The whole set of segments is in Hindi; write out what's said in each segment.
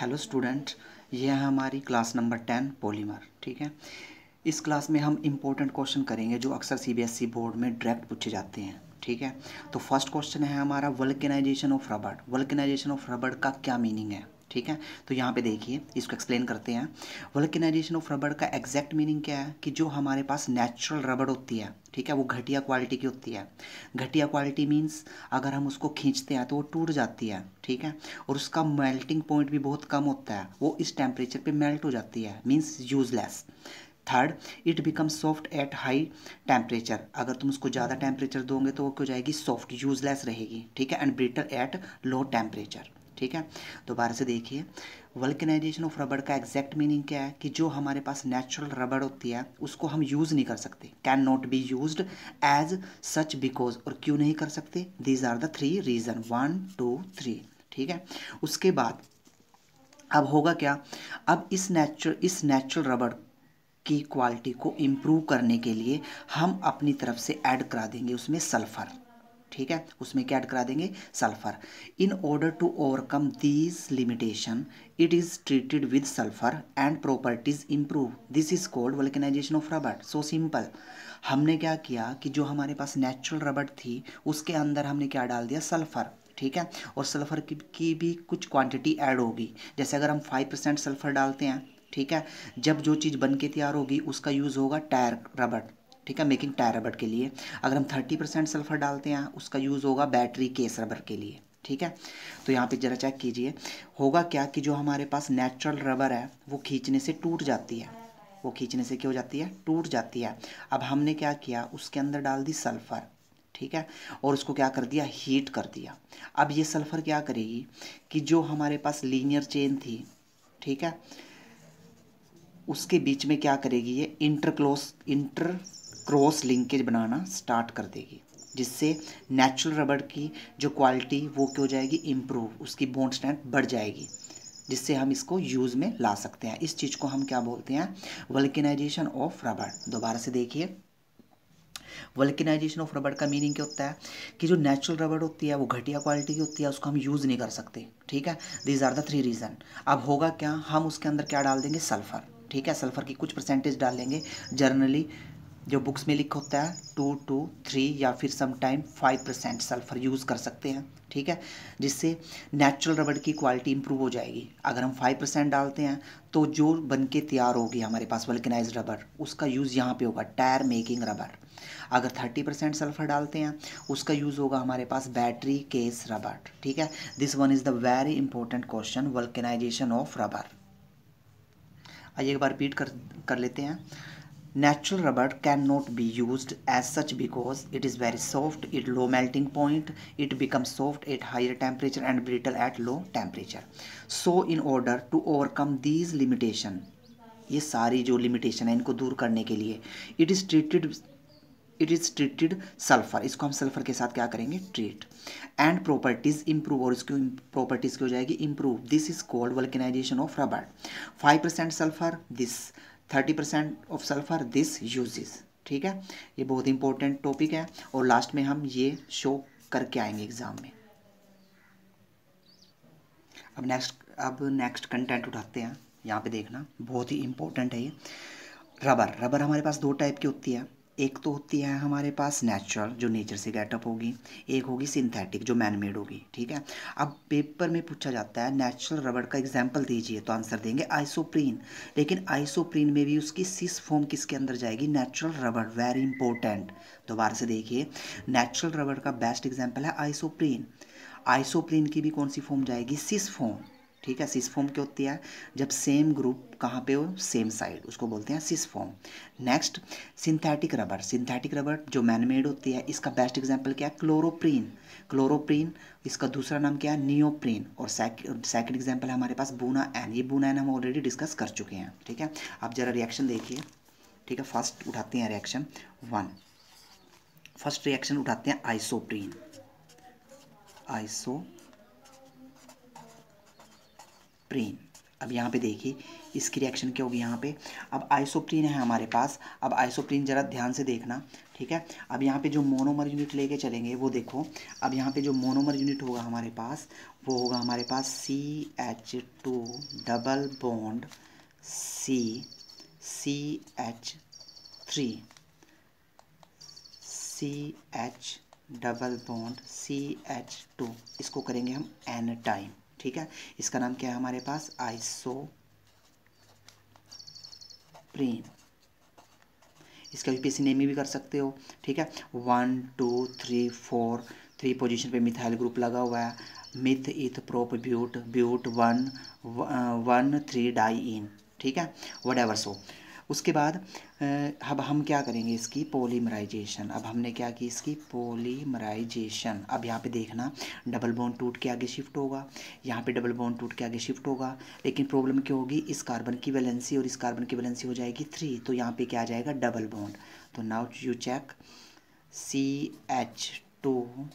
हेलो स्टूडेंट यह है हमारी क्लास नंबर टेन पॉलीमर ठीक है इस क्लास में हम इम्पोर्टेंट क्वेश्चन करेंगे जो अक्सर सीबीएसई बोर्ड e में डायरेक्ट पूछे जाते हैं ठीक है तो फर्स्ट क्वेश्चन है हमारा वल्केनाइजेशन ऑफ रबड़ वल्केनाइजेशन ऑफ रबड़ का क्या मीनिंग है ठीक है तो यहाँ पे देखिए इसको एक्सप्लेन करते हैं वल्कनाइजेशन ऑफ रबड़ का एग्जैक्ट मीनिंग क्या है कि जो हमारे पास नेचुरल रबड़ होती है ठीक है वो घटिया क्वालिटी की होती है घटिया क्वालिटी मीन्स अगर हम उसको खींचते हैं तो वो टूट जाती है ठीक है और उसका मेल्टिंग पॉइंट भी बहुत कम होता है वो इस टेम्परेचर पर मेल्ट हो जाती है means useless third it become soft at high temperature अगर तुम उसको ज़्यादा टेम्परेचर दोगे तो वो क्यों जाएगी सॉफ्ट यूजलेस रहेगी ठीक है and brittle at low temperature ठीक है दोबारा से देखिए वल्कनाइजेशन ऑफ रबड़ का एग्जैक्ट मीनिंग क्या है कि जो हमारे पास नेचुरल रबड़ होती है उसको हम यूज़ नहीं कर सकते cannot be use as such because और क्यों नहीं कर सकते these are the three reason one two three ठीक है उसके बाद अब होगा क्या अब इस नेचुरल इस नेचुरल रबड़ की क्वालिटी को इम्प्रूव करने के लिए हम अपनी तरफ से ऐड करा देंगे उसमें सल्फ़र ठीक है उसमें क्या ऐड करा देंगे sulphur in order to overcome this limitation it is treated with sulphur and properties improve this is called vulcanization of रबड़ सो सिंपल हमने क्या किया कि जो हमारे पास नेचुरल रबड़ थी उसके अंदर हमने क्या डाल दिया सल्फ़र ठीक है और सल्फ़र की, की भी कुछ क्वांटिटी ऐड होगी जैसे अगर हम फाइव परसेंट सल्फ़र डालते हैं ठीक है जब जो चीज़ बन के तैयार होगी उसका यूज़ होगा टायर रबड़ ठीक है मेकिंग टायर रबर के लिए अगर हम थर्टी परसेंट सल्फर डालते हैं उसका यूज़ होगा बैटरी केस रबर के लिए ठीक है तो यहाँ पे ज़रा चेक कीजिए होगा क्या कि जो हमारे पास नेचुरल रबर है वो खींचने से टूट जाती है वो खींचने से क्या हो जाती है टूट जाती है अब हमने क्या किया उसके अंदर डाल दी सल्फ़र ठीक है और उसको क्या कर दिया हीट कर दिया अब ये सल्फ़र क्या करेगी कि जो हमारे पास लीनियर चेन थी ठीक है उसके बीच में क्या करेगी ये इंटरक्लोस इंटर क्रॉस लिंकेज बनाना स्टार्ट कर देगी जिससे नेचुरल रबड़ की जो क्वालिटी वो क्यों हो जाएगी इम्प्रूव उसकी बोन स्ट्रेंथ बढ़ जाएगी जिससे हम इसको यूज़ में ला सकते हैं इस चीज़ को हम क्या बोलते हैं वल्किनाइजेशन ऑफ रबड़ दोबारा से देखिए वल्किनाइजेशन ऑफ रबड़ का मीनिंग क्या होता है कि जो नेचुरल रबड़ होती है वो घटिया क्वालिटी की होती है उसको हम यूज़ नहीं कर सकते ठीक है these are the three reason अब होगा क्या हम उसके अंदर क्या डाल देंगे सल्फ़र ठीक है सल्फ़र की कुछ परसेंटेज डाल देंगे जर्नली जो बुक्स में लिखा होता है टू टू थ्री या फिर sometime five percent sulphur use कर सकते हैं ठीक है जिससे नेचुरल रबड़ की क्वालिटी इंप्रूव हो जाएगी अगर हम फाइव परसेंट डालते हैं तो जो बन के तैयार होगी हमारे पास वल्कनाइज रबर उसका यूज़ यहाँ पे होगा टायर मेकिंग रबड़ अगर थर्टी परसेंट सल्फर डालते हैं उसका यूज़ होगा हमारे पास बैटरी केस रबर ठीक है this one is the very important question vulcanization of rubber आइए एक बार रिपीट कर कर लेते हैं Natural rubber cannot be used as such because it is very soft, it low melting point, it becomes soft at higher temperature and brittle at low temperature. So in order to overcome these limitation, ye sari jo limitation hai inko dur karne ke liye it is treated it is treated sulphur इसको हम सल्फर के साथ क्या करेंगे ट्रीट एंड प्रॉपर्टीज़ इम्प्रूव और इसकी प्रॉपर्टीज़ की हो जाएगी improve this is called vulcanization of rubber five percent sulphur this thirty percent of sulphur this uses ठीक है ये बहुत इंपॉर्टेंट टॉपिक है और लास्ट में हम ये शो करके आएंगे एग्ज़ाम में अब नेक्स्ट अब नेक्स्ट कंटेंट उठाते हैं यहाँ पे देखना बहुत ही इंपॉर्टेंट है ये रबर रबर हमारे पास दो टाइप की होती है एक तो होती है हमारे पास नेचुरल जो नेचर से गेटअप होगी एक होगी सिंथेटिक जो मैन मेड होगी ठीक है अब पेपर में पूछा जाता है नेचुरल रबड़ का एग्जाम्पल दीजिए तो आंसर देंगे आइसोप्रीन लेकिन आइसोप्रीन में भी उसकी सिस फॉर्म किसके अंदर जाएगी नेचुरल रबड़ वेरी इंपॉर्टेंट दोबारा से देखिए नेचुरल रबड़ का बेस्ट एग्जाम्पल है आइसोप्रीन आइसोप्रीन की भी कौन सी फॉर्म जाएगी सिस फॉर्म ठीक है फॉर्म क्या होती है जब सेम ग्रुप कहाँ पे हो सेम साइड उसको बोलते हैं cis form next synthetic rubber synthetic rubber जो मैनमेड होती है इसका बेस्ट एग्जांपल क्या है क्लोरोप्रीन क्लोरोप्रीन इसका दूसरा नाम क्या है नियोप्रीन और सेकंड एग्जांपल है हमारे पास बूना एन ये बूना एन हम ऑलरेडी डिस्कस कर चुके हैं ठीक है आप ज़रा रिएक्शन देखिए ठीक है फर्स्ट उठाते हैं रिएक्शन वन फर्स्ट रिएक्शन उठाते हैं आइसोप्रीन आइसो आइसोप्रीन अब यहाँ पे देखिए इसकी रिएक्शन क्या होगी यहाँ पे अब आइसोप्रीन है हमारे पास अब आइसोप्रीन ज़रा ध्यान से देखना ठीक है अब यहाँ पे जो मोनोमर यूनिट लेके चलेंगे वो देखो अब यहाँ पे जो मोनोमर यूनिट होगा हमारे पास वो होगा हमारे पास C H two double bond C C H three C H double bond C H two इसको करेंगे हम एन टाइम ठीक है इसका नाम क्या है हमारे पास आइसो प्रेम इसका पीसी नेम भी कर सकते हो ठीक है one two three four three position पे मिथाइल ग्रुप लगा हुआ है meth eth prop but but one one three diene ठीक है वट एवर सो उसके बाद अब हम क्या करेंगे इसकी पोलीमराइजेशन अब हमने क्या की इसकी पोलीमराइजेशन अब यहाँ पे देखना डबल बॉन्ड टूट के आगे शिफ्ट होगा यहाँ पे डबल बॉन्ड टूट के आगे शिफ्ट होगा लेकिन प्रॉब्लम क्या होगी इस कार्बन की वैलेंसी और इस कार्बन की वैलेंसी हो जाएगी थ्री तो यहाँ पे क्या आ जाएगा डबल बॉन्ड तो now you check C H two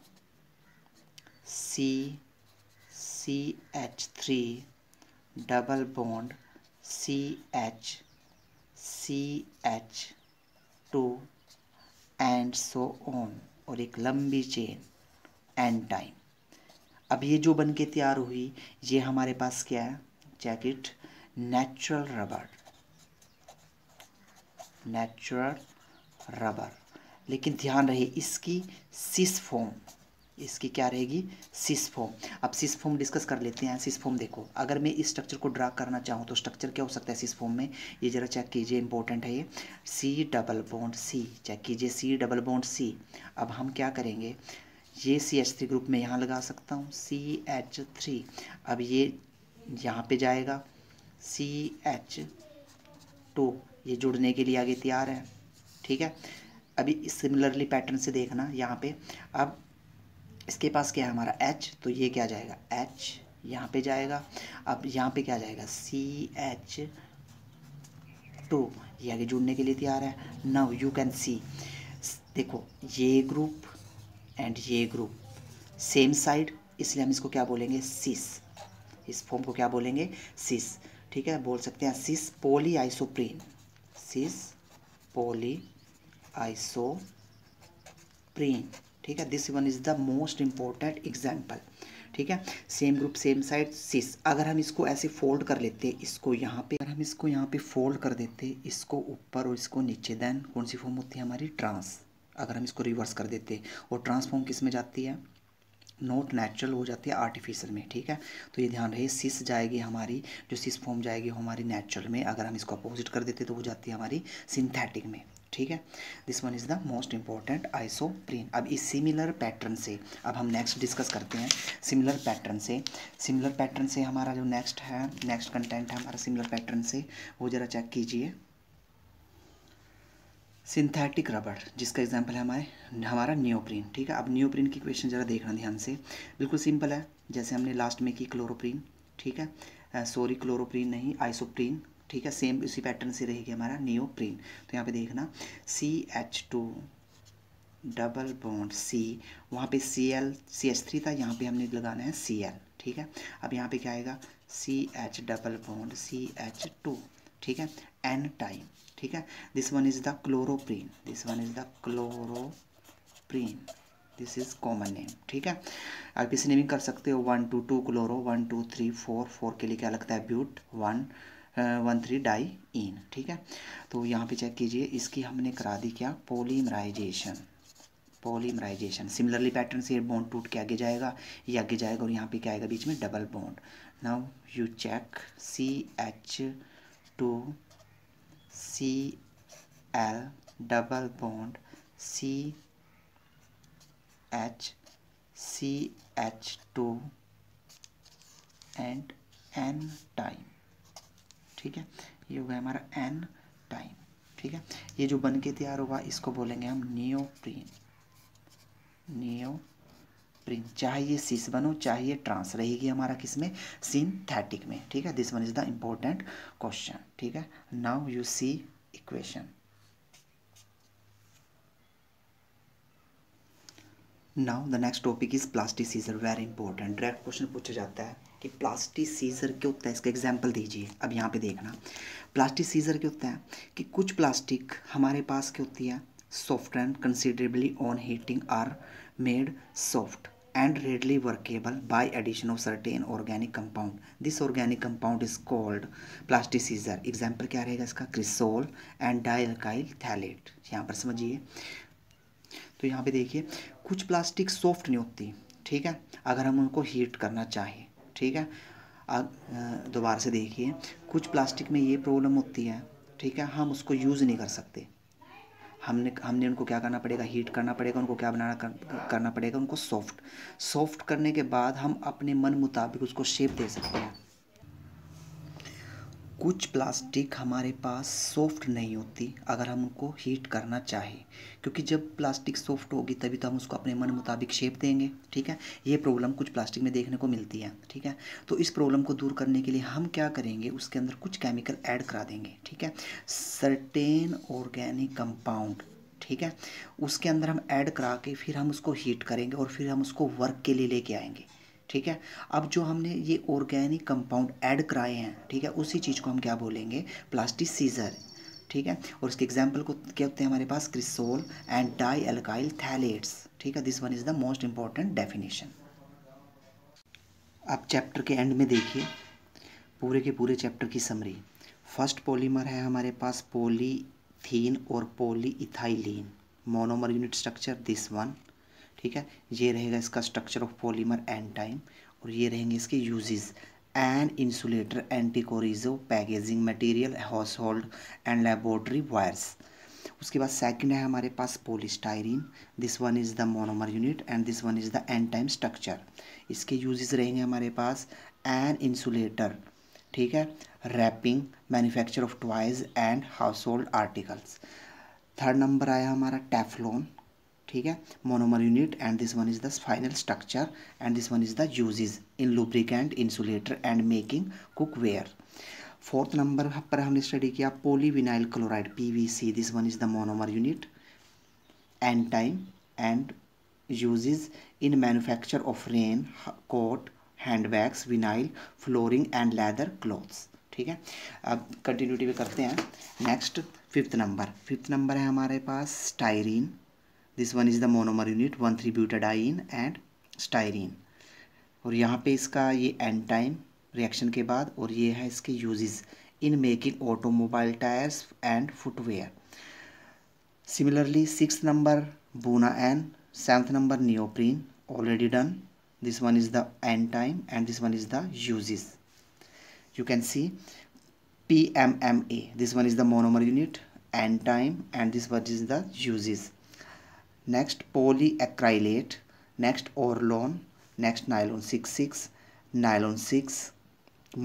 C C H three double bond C H C H two and so on और एक लंबी चेन एंड टाइम अब ये जो बन के तैयार हुई ये हमारे पास क्या है जैकेट नेचुरल रबर नेचुरल रबर लेकिन ध्यान रहे इसकी सिस फॉर्म इसकी क्या रहेगी सिस फॉर्म अब सिस फॉर्म डिस्कस कर लेते हैं सिस फॉर्म देखो अगर मैं इस स्ट्रक्चर को ड्रा करना चाहूँ तो स्ट्रक्चर क्या हो सकता है सिस फॉर्म में ये जरा चेक कीजिए इंपॉर्टेंट है ये C double bond C check कीजिए सी डबल बॉन्ड सी अब हम क्या करेंगे ये सी एच थ्री ग्रुप में यहाँ लगा सकता हूँ सी एच थ्री अब ये यहाँ पे जाएगा सी एच टू ये जुड़ने के लिए आगे तैयार है ठीक है अभी सिमिलरली पैटर्न से देखना यहाँ पे अब इसके पास क्या है हमारा एच तो ये क्या जाएगा एच यहाँ पे जाएगा अब यहाँ पे क्या जाएगा सी एच टू ये आगे जुड़ने के लिए तैयार है नाउ यू कैन सी देखो ये ग्रुप एंड ये ग्रुप सेम साइड इसलिए हम इसको क्या बोलेंगे सिस इस फॉर्म को क्या बोलेंगे सिस ठीक है बोल सकते हैं सिस पोली आइसोप्रीन सिस पोली आइसोप्रीन ठीक है this one is the most important example ठीक है same group same side cis अगर हम इसको ऐसे फोल्ड कर लेते इसको यहाँ पे अगर हम इसको यहाँ पे फोल्ड कर देते इसको ऊपर और इसको नीचे देन कौन सी फॉर्म होती है हमारी ट्रांस अगर हम इसको रिवर्स कर देते और ट्रांसफॉर्म किस में जाती है नॉट नेचुरल हो जाती है आर्टिफिशियल में ठीक है तो ये ध्यान रहे सिस जाएगी हमारी जो सिस फॉर्म जाएगी हमारी नेचुरल में अगर हम इसको अपोजिट कर देते तो वो जाती है हमारी सिंथेटिक में ठीक है this one is the most important isoprene अब इस सिमिलर पैटर्न से अब हम नेक्स्ट डिस्कस करते हैं सिमिलर पैटर्न से सिमिलर पैटर्न से हमारा जो नेक्स्ट है नेक्स्ट कंटेंट है हमारा सिमिलर पैटर्न से वो ज़रा चेक कीजिए सिंथेटिक रबड़ जिसका एग्जाम्पल है हमारे हमारा न्योप्रीन ठीक है अब न्योप्रीन की क्वेश्चन ज़रा देखना ध्यान से बिल्कुल सिंपल है जैसे हमने लास्ट में की क्लोरोप्रीन ठीक है सॉरी क्लोरोप्रीन नहीं आइसोप्रीन ठीक है सेम इसी पैटर्न से रहेगी हमारा नियोप्रीन तो यहाँ पे देखना C H two double bond C वहाँ पे C L C H three था यहाँ पे हमने लगाना है सी एल ठीक है अब यहाँ पे क्या आएगा C H double bond C H two ठीक है एन टाइम ठीक है this one is the chloroprene this one is the chloroprene this is common name ठीक है आप इसे नेमिंग कर सकते हो one two two chloro one two three four four के लिए क्या लगता है but one one three diene ठीक है तो यहाँ पे चेक कीजिए इसकी हमने करा दी क्या पोलीमराइजेशन पोलीमराइजेशन सिमिलरली पैटर्न से बॉन्ड टूट के आगे जाएगा ये आगे जाएगा और यहाँ पे क्या आएगा बीच में double bond now you check C H two C L double bond C H C H two and N time ठीक है ये हो गया हमारा एन टाइम ठीक है ये जो बन के तैयार होगा इसको बोलेंगे हम नियोप्रीन नियोप्रीन चाहे ये सिस बनो चाहे ये ट्रांस रहेगी हमारा किसमें सिंथेटिक में ठीक है this one is the important question ठीक है now you see equation now the next topic is seizer very important direct question पूछा जाता है कि प्लास्टिक सीजर क्यों होता है इसका एग्जाम्पल दीजिए अब यहाँ पे देखना प्लास्टिक सीजर क्यों होता है कि कुछ प्लास्टिक हमारे पास क्या होती है soft and considerably on heating are made soft readily workable workable addition of certain organic compound this organic compound is called plasticizer example क्या रहेगा इसका क्रिसोल एंड डाइलकाइल थैलेट यहाँ पर समझिए तो यहाँ पे देखिए कुछ प्लास्टिक सॉफ्ट नहीं होती ठीक है अगर हम उनको हीट करना चाहें ठीक है दोबारा से देखिए कुछ प्लास्टिक में ये प्रॉब्लम होती है ठीक है हम उसको यूज़ नहीं कर सकते हमने हमने उनको क्या करना पड़ेगा हीट करना पड़ेगा उनको क्या बनाना कर, करना पड़ेगा उनको सॉफ्ट सॉफ्ट करने के बाद हम अपने मन मुताबिक उसको शेप दे सकते हैं कुछ प्लास्टिक हमारे पास सॉफ्ट नहीं होती अगर हम उनको हीट करना चाहें क्योंकि जब प्लास्टिक सॉफ्ट होगी तभी तो हम उसको अपने मन मुताबिक शेप देंगे ठीक है ये प्रॉब्लम कुछ प्लास्टिक में देखने को मिलती है ठीक है तो इस प्रॉब्लम को दूर करने के लिए हम क्या करेंगे उसके अंदर कुछ केमिकल ऐड करा देंगे ठीक है सर्टेन ऑर्गेनिक कंपाउंड ठीक है उसके अंदर हम ऐड करा के फिर हम उसको हीट करेंगे और फिर हम उसको वर्क के लिए लेके आएंगे ठीक है अब जो हमने ये ऑर्गेनिक कंपाउंड ऐड कराए हैं ठीक है उसी चीज़ को हम क्या बोलेंगे प्लास्टिक सीजर ठीक है और उसके एग्जाम्पल को क्या होते हैं हमारे पास cresol and dialkyl phthalates ठीक है this one is the most important definition आप चैप्टर के एंड में देखिए पूरे के पूरे चैप्टर की समरी फर्स्ट पॉलीमर है हमारे पास पोलीथीन और polyethylene monomer unit structure this one ठीक है ये रहेगा इसका structure of polymer and time और ये रहेंगे इसके uses and insulator anticorrosive packaging material household and laboratory wires उसके बाद सेकंड है हमारे पास polystyrene this one is the monomer unit and this one is the and time structure इसके यूजेस रहेंगे हमारे पास एन इंसुलेटर ठीक है wrapping manufacture of toys and household articles third number आया हमारा टेफलोन ठीक है monomer unit and this one is the final structure and this one is the uses in lubricant insulator and making cookware fourth number पर हमने स्टडी किया polyvinyl chloride PVC this one is the monomer unit and time and in in of rain coat hand handbags vinyl flooring and leather cloths ठीक है अब कंटिन्यूटी भी करते हैं next fifth number fifth number है हमारे पास styrene this one is the monomer unit one three butadiene and styrene और यहाँ पे इसका ये एंड टाइम रिएक्शन के बाद और ये है इसके uses in making automobile tyres and footwear similarly six number buna N seventh number neoprene already done the and time and this one is the one you can see P M M A this one is the monomer unit and time and this one is the uses next polyacrylate next Orlon nylon six six nylon six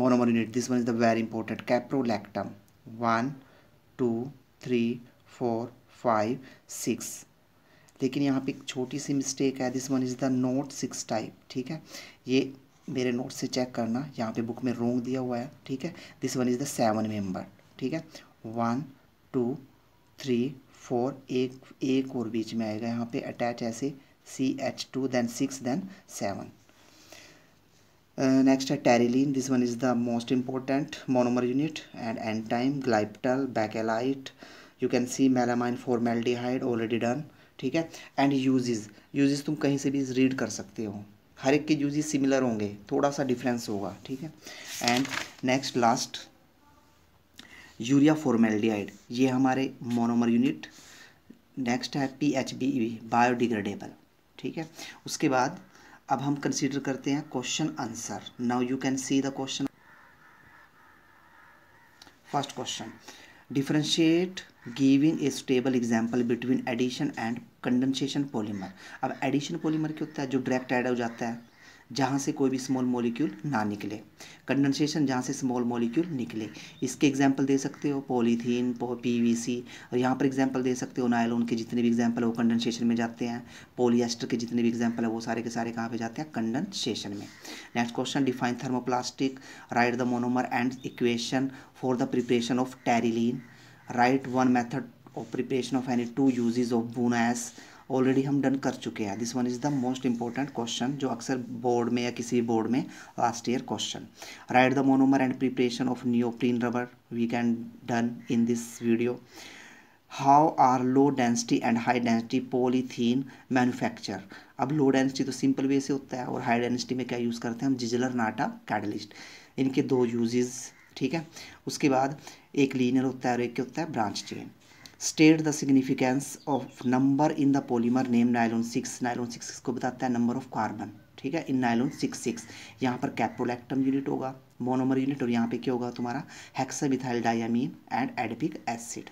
monomer unit this one is the very important caprolactam one two three four five six लेकिन यहाँ पे एक छोटी सी मिस्टेक है this one is the not six type ठीक है ये मेरे नोट से चेक करना यहाँ पे बुक में रोंग दिया हुआ है ठीक है this one is the seven member ठीक है वन टू थ्री फोर एक एक और बीच में आएगा यहाँ पे अटैच ऐसे C H two then six then seven next है terylene this one is the most important monomer unit and and time glyptal bakelite you can see melamine formaldehyde already done ठीक है एंड यूजेस यूजेस तुम कहीं से भी रीड कर सकते हो हर एक के यूजेस सिमिलर होंगे थोड़ा सा डिफरेंस होगा ठीक है and next last urea formaldehyde ये हमारे मोनोमर यूनिट नेक्स्ट है पी एच बी बायोडिग्रेडेबल ठीक है उसके बाद अब हम कंसीडर करते हैं question answer now you can see the question first question differentiate giving a stable example between addition and condensation polymer अब एडिशन पॉलीमर क्या होता है जो डायरेक्ट ऐड हो जाता है जहाँ से कोई भी स्मॉल मॉलिक्यूल ना निकले कंडेंसेशन जहाँ से स्मॉल मॉलिक्यूल निकले इसके एग्जाम्पल दे सकते हो पॉलीथीन पीवीसी और यहाँ पर एग्जाम्पल दे सकते हो नायलोन के जितने भी एग्जाम्पल है वो कंडेंसेशन में जाते हैं पोलिएस्टर के जितने भी एग्जाम्पल है वो सारे के सारे कहाँ पे जाते हैं कंडेंसेशन में next question define thermoplastic write the monomer and equation for the preparation of terylene write one method of preparation of any two uses of Bunaz already हम डन कर चुके हैं this one is the most important question जो अक्सर बोर्ड में या किसी भी बोर्ड में last year question write the monomer and preparation of neoprene rubber we can done in this video how are low density and high density polythene manufacture अब लो डेंसिटी तो सिंपल वे से होता है और हाई डेंसिटी में क्या यूज़ करते हैं हम जिजलर नाटा कैडलिस्ट इनके दो यूजेज़ ठीक है उसके बाद एक लीनर होता है और एक क्या होता है branch chain state the significance of number in the polymer name nylon six nylon six को बताता है नंबर ऑफ कार्बन ठीक है इन नायलोन सिक्स सिक्स यहाँ पर कैप्रोलैक्टम यूनिट होगा मोनोमर यूनिट और यहाँ पे क्या होगा तुम्हारा hexamethylene diamine and adipic acid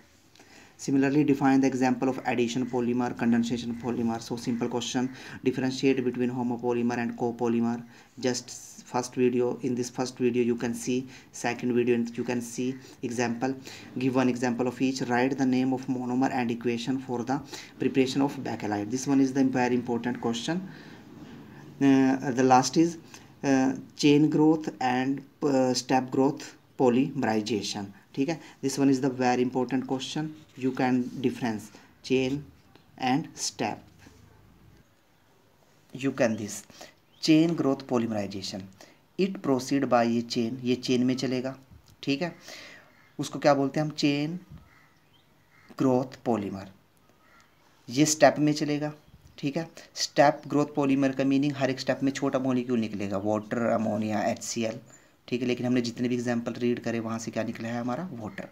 Similarly, define the example of addition polymer, condensation polymer. So simple question, differentiate between homopolymer and copolymer. Just first video, in this first video you can see, second video you can see example. Give one example of each, write the name of monomer and equation for the preparation of bakelite. This one is the very important question. Uh, the last is uh, chain growth and uh, step growth polymerization ठीक है this one is the very important question you can difference chain and step you can this chain growth polymerization it proceed by ये चेन ये चेन में चलेगा ठीक है उसको क्या बोलते हैं हम चेन ग्रोथ पोलीमर ये स्टेप में चलेगा ठीक है स्टेप ग्रोथ पॉलीमर का मीनिंग हर एक स्टेप में छोटा मॉलिक्यूल निकलेगा water ammonia H C L ठीक है लेकिन हमने जितने भी एग्जाम्पल रीड करे वहाँ से क्या निकला है हमारा water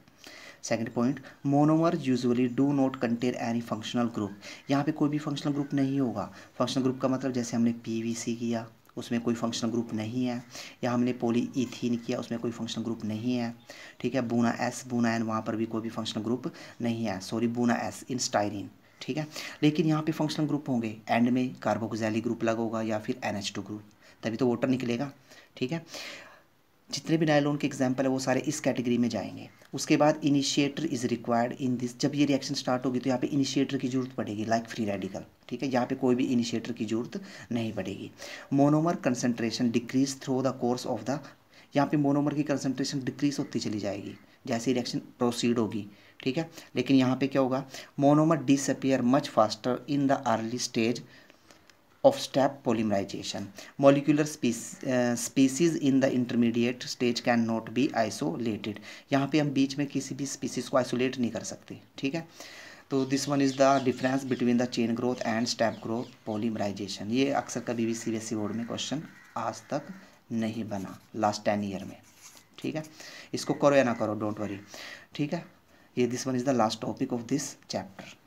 second point monomer usually do not contain any functional group यहाँ पे कोई भी फंक्शनल ग्रुप नहीं होगा फंक्शनल ग्रुप का मतलब जैसे हमने पी किया उसमें कोई फंक्शनल ग्रुप नहीं है या हमने पोली इथीन किया उसमें कोई फंक्शनल ग्रुप नहीं है ठीक है बूना एस बूना एन वहाँ पर भी कोई भी फंक्शनल ग्रुप नहीं है sorry buna S in styrene ठीक है लेकिन यहाँ पे फंक्शनल ग्रुप होंगे एंड में कार्बोक्सैली ग्रुप लगा होगा या फिर एन ग्रुप तभी तो वोटर निकलेगा ठीक है जितने भी नायलोन के एग्जाम्पल है वो सारे इस कैटेगरी में जाएंगे उसके बाद initiator is required in this जब ये रिएक्शन स्टार्ट होगी तो यहाँ पे इनिशिएटर की जरूरत पड़ेगी लाइक फ्री रेडिकल ठीक है यहाँ पे कोई भी इनिशिएटर की जरूरत नहीं पड़ेगी monomer concentration decrease through the course of the यहाँ पे मोनोमर की कंसनट्रेशन डिक्रीज होती चली जाएगी जैसे रिएक्शन प्रोसीड होगी ठीक है लेकिन यहाँ पे क्या होगा monomer disappear much faster in the early stage of step polymerization. Molecular species, uh, species in the intermediate stage can not be isolated. यहाँ पे हम बीच में किसी भी species को isolate नहीं कर सकते ठीक है तो this one is the difference between the chain growth and step growth polymerization ये अक्सर कभी भी सी बोर्ड e में क्वेश्चन आज तक नहीं बना लास्ट टेन ईयर में ठीक है इसको करो या ना करो डोंट वरी ठीक है ये this one is the last topic of this chapter